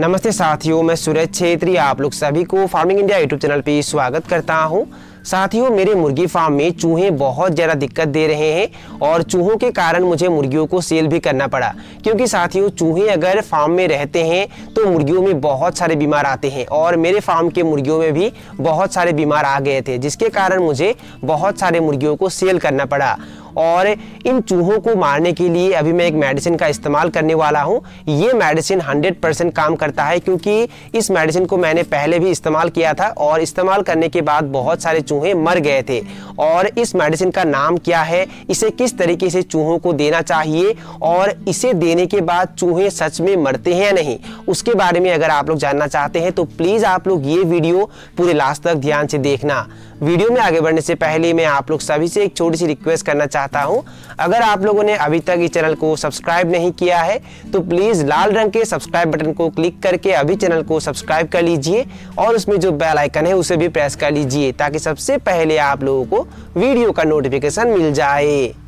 नमस्ते साथियों मैं सूरज छेत्री आप लोग सभी को फार्मिंग इंडिया यूट्यूब चैनल पे स्वागत करता हूं साथियों मेरे मुर्गी फार्म में चूहे बहुत ज़्यादा दिक्कत दे रहे हैं और चूहों के कारण मुझे मुर्गियों को सेल भी करना पड़ा क्योंकि साथियों चूहे अगर फार्म में रहते हैं तो मुर्गियों में बहुत सारे बीमार आते हैं और मेरे फार्म के मुर्गियों में भी बहुत सारे बीमार आ गए थे जिसके कारण मुझे बहुत सारे मुर्गियों को सेल करना पड़ा और इन चूहों को मारने के लिए अभी मैं एक मेडिसिन का इस्तेमाल करने वाला हूँ ये मेडिसिन 100 परसेंट काम करता है क्योंकि इस मेडिसिन को मैंने पहले भी इस्तेमाल किया था और इस्तेमाल करने के बाद बहुत सारे चूहे मर गए थे और इस मेडिसिन का नाम क्या है इसे किस तरीके से चूहों को देना चाहिए और इसे देने के बाद चूहे सच में मरते हैं या नहीं उसके बारे में अगर आप लोग जानना चाहते हैं तो प्लीज़ आप लोग ये वीडियो पूरे लास्ट तक ध्यान से देखना वीडियो में आगे बढ़ने से पहले मैं आप लोग सभी से एक छोटी सी रिक्वेस्ट करना चाहता चाहता हूँ अगर आप लोगों ने अभी तक इस चैनल को सब्सक्राइब नहीं किया है तो प्लीज़ लाल रंग के सब्सक्राइब बटन को क्लिक करके अभी चैनल को सब्सक्राइब कर लीजिए और उसमें जो बेल आइकन है उसे भी प्रेस कर लीजिए ताकि सबसे पहले आप लोगों को वीडियो का नोटिफिकेशन मिल जाए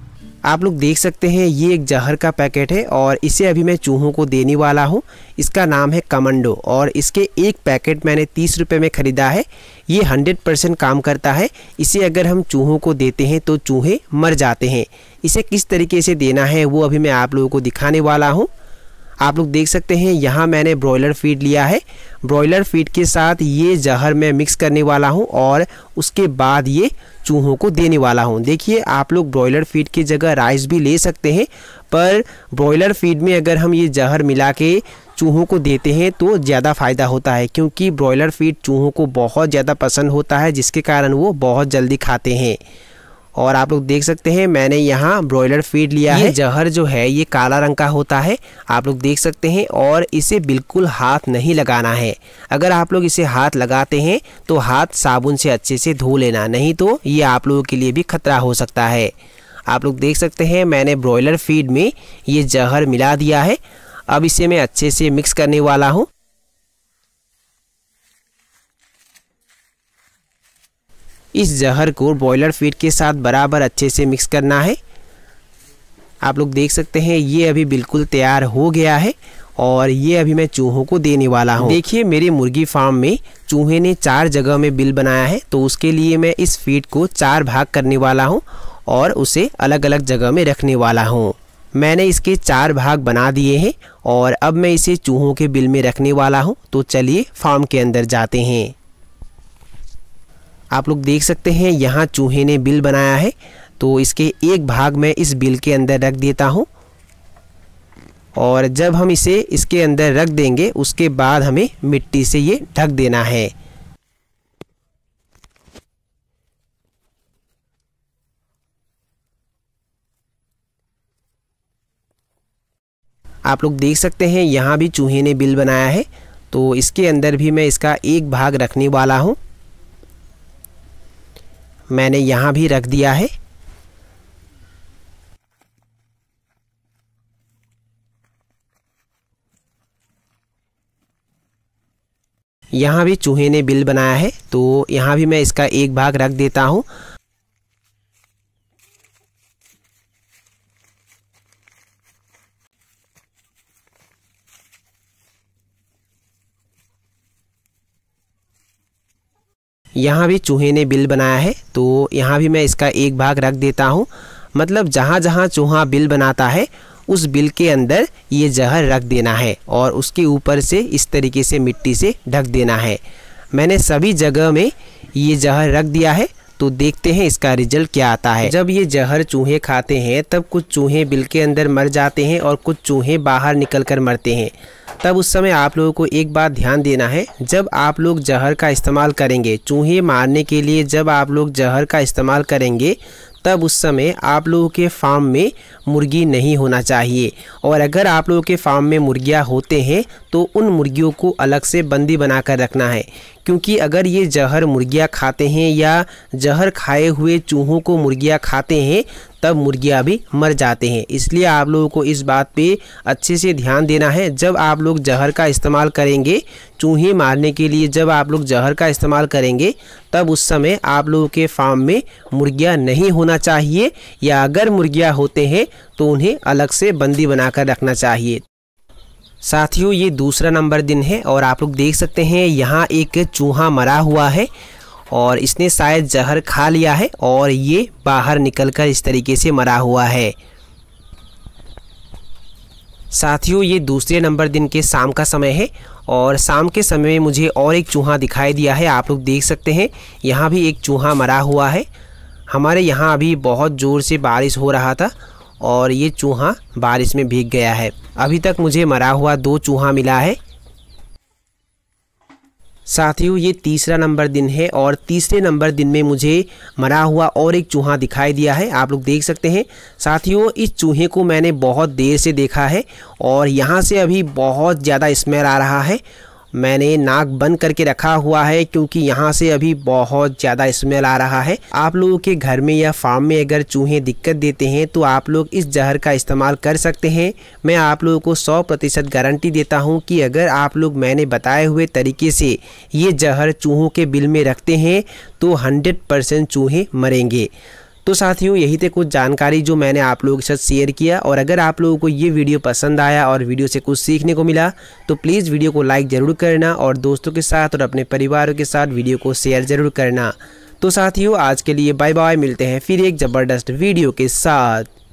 आप लोग देख सकते हैं ये एक जहर का पैकेट है और इसे अभी मैं चूहों को देने वाला हूँ इसका नाम है कमंडो और इसके एक पैकेट मैंने तीस रुपये में ख़रीदा है ये हंड्रेड परसेंट काम करता है इसे अगर हम चूहों को देते हैं तो चूहे मर जाते हैं इसे किस तरीके से देना है वो अभी मैं आप लोगों को दिखाने वाला हूँ आप लोग देख सकते हैं यहाँ मैंने ब्रॉयलर फीड लिया है ब्रॉयलर फीड के साथ ये जहर मैं मिक्स करने वाला हूँ और उसके बाद ये चूहों को देने वाला हूँ देखिए आप लोग ब्रॉयलर फीड की जगह राइस भी ले सकते हैं पर ब्रॉयलर फीड में अगर हम ये जहर मिला के चूहों को देते हैं तो ज़्यादा फ़ायदा होता है क्योंकि ब्रॉयलर फीड चूहों को बहुत ज़्यादा पसंद होता है जिसके कारण वो बहुत जल्दी खाते हैं और आप लोग देख सकते हैं मैंने यहाँ ब्रॉयलर फीड लिया है जहर जो है ये काला रंग का होता है आप लोग देख सकते हैं और इसे बिल्कुल हाथ नहीं लगाना है अगर आप लोग इसे हाथ लगाते हैं तो हाथ साबुन से अच्छे से धो लेना नहीं तो ये आप लोगों के लिए भी खतरा हो सकता है आप लोग देख सकते हैं मैंने ब्रॉयलर फीड में ये जहर मिला दिया है अब इसे मैं अच्छे से मिक्स करने वाला हूँ इस जहर को बॉयलर फीड के साथ बराबर अच्छे से मिक्स करना है आप लोग देख सकते हैं ये अभी बिल्कुल तैयार हो गया है और ये अभी मैं चूहों को देने वाला हूँ देखिए मेरे मुर्गी फार्म में चूहे ने चार जगह में बिल बनाया है तो उसके लिए मैं इस फीड को चार भाग करने वाला हूँ और उसे अलग अलग जगह में रखने वाला हूँ मैंने इसके चार भाग बना दिए हैं और अब मैं इसे चूहों के बिल में रखने वाला हूँ तो चलिए फार्म के अंदर जाते हैं आप लोग देख सकते हैं यहाँ चूहे ने बिल बनाया है तो इसके एक भाग मैं इस बिल के अंदर रख देता हूँ और जब हम इसे इसके अंदर रख देंगे उसके बाद हमें मिट्टी से ये ढक देना है आप लोग देख सकते हैं यहाँ भी चूहे ने बिल बनाया है तो इसके अंदर भी मैं इसका एक भाग रखने वाला हूँ मैंने यहाँ भी रख दिया है यहाँ भी चूहे ने बिल बनाया है तो यहाँ भी मैं इसका एक भाग रख देता हूँ यहाँ भी चूहे ने बिल बनाया है तो यहाँ भी मैं इसका एक भाग रख देता हूँ मतलब जहाँ जहाँ चूहा बिल बनाता है उस बिल के अंदर ये जहर रख देना है और उसके ऊपर से इस तरीके से मिट्टी से ढक देना है मैंने सभी जगह में ये जहर रख दिया है तो देखते हैं इसका रिजल्ट क्या आता है जब ये जहर चूहे खाते हैं तब कुछ चूहे बिल के अंदर मर जाते हैं और कुछ चूहे बाहर निकल कर मरते हैं तब उस समय आप लोगों को एक बात ध्यान देना है जब आप लोग जहर का इस्तेमाल करेंगे चूहे मारने के लिए जब आप लोग जहर का इस्तेमाल करेंगे तब उस समय आप लोगों के फार्म में मुर्गी नहीं होना चाहिए और अगर आप लोगों के फार्म में मुर्गियाँ होते हैं तो उन मुर्गियों को अलग से बंदी बनाकर रखना है क्योंकि अगर ये जहर मुर्गियाँ खाते हैं या जहर खाए हुए चूहों को मुर्गियाँ खाते हैं तब मुर्गियाँ भी मर जाते हैं इसलिए आप लोगों को इस बात पे अच्छे से ध्यान देना है जब आप लोग जहर का इस्तेमाल करेंगे चूहे मारने के लिए जब आप लोग जहर का इस्तेमाल करेंगे तब उस समय आप लोगों के फार्म में मुर्गियाँ नहीं होना चाहिए या अगर मुर्गियाँ होते हैं तो उन्हें अलग से बंदी बनाकर रखना चाहिए साथियों ये दूसरा नंबर दिन है और आप लोग देख सकते हैं यहाँ एक चूहा मरा हुआ है और इसने शायद जहर खा लिया है और ये बाहर निकलकर इस तरीके से मरा हुआ है साथियों ये दूसरे नंबर दिन के शाम का समय है और शाम के समय में मुझे और एक चूहा दिखाई दिया है आप लोग देख सकते हैं यहाँ भी एक चूहा मरा हुआ है हमारे यहाँ अभी बहुत ज़ोर से बारिश हो रहा था और ये चूहा बारिश में भीग गया है अभी तक मुझे मरा हुआ दो चूहा मिला है साथियों ये तीसरा नंबर दिन है और तीसरे नंबर दिन में मुझे मरा हुआ और एक चूहा दिखाई दिया है आप लोग देख सकते हैं साथियों इस चूहे को मैंने बहुत देर से देखा है और यहाँ से अभी बहुत ज़्यादा स्मेल आ रहा है मैंने नाक बंद करके रखा हुआ है क्योंकि यहाँ से अभी बहुत ज़्यादा स्मेल आ रहा है आप लोगों के घर में या फार्म में अगर चूहे दिक्कत देते हैं तो आप लोग इस जहर का इस्तेमाल कर सकते हैं मैं आप लोगों को सौ प्रतिशत गारंटी देता हूँ कि अगर आप लोग मैंने बताए हुए तरीके से ये जहर चूहों के बिल में रखते हैं तो हंड्रेड परसेंट चूहे मरेंगे तो साथियों यही थे कुछ जानकारी जो मैंने आप लोगों के साथ शेयर किया और अगर आप लोगों को ये वीडियो पसंद आया और वीडियो से कुछ सीखने को मिला तो प्लीज़ वीडियो को लाइक ज़रूर करना और दोस्तों के साथ और अपने परिवारों के साथ वीडियो को शेयर ज़रूर करना तो साथियों आज के लिए बाय बाय मिलते हैं फिर एक ज़बरदस्त वीडियो के साथ